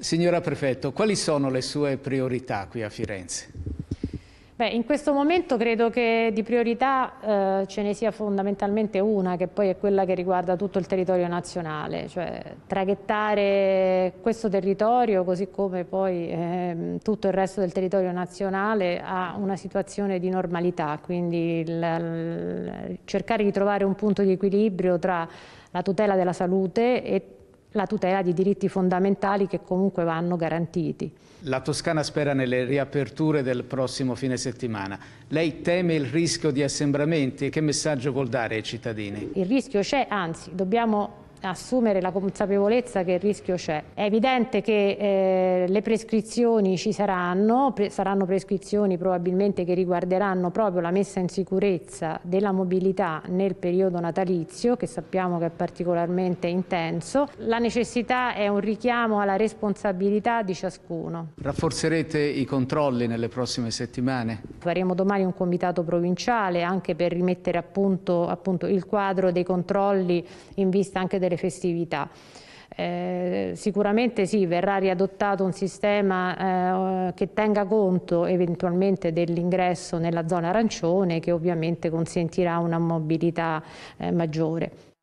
Signora Prefetto, quali sono le sue priorità qui a Firenze? Beh, in questo momento credo che di priorità eh, ce ne sia fondamentalmente una, che poi è quella che riguarda tutto il territorio nazionale, cioè traghettare questo territorio, così come poi eh, tutto il resto del territorio nazionale, a una situazione di normalità, quindi il, il, cercare di trovare un punto di equilibrio tra la tutela della salute e la tutela di diritti fondamentali che comunque vanno garantiti. La Toscana spera nelle riaperture del prossimo fine settimana. Lei teme il rischio di assembramenti? Che messaggio vuol dare ai cittadini? Il rischio c'è, anzi dobbiamo assumere la consapevolezza che il rischio c'è. È evidente che eh, le prescrizioni ci saranno, pre saranno prescrizioni probabilmente che riguarderanno proprio la messa in sicurezza della mobilità nel periodo natalizio, che sappiamo che è particolarmente intenso. La necessità è un richiamo alla responsabilità di ciascuno. Rafforzerete i controlli nelle prossime settimane? Faremo domani un comitato provinciale anche per rimettere a punto, appunto, il quadro dei controlli in vista anche del le festività. Eh, sicuramente sì, verrà riadottato un sistema eh, che tenga conto eventualmente dell'ingresso nella zona arancione che ovviamente consentirà una mobilità eh, maggiore.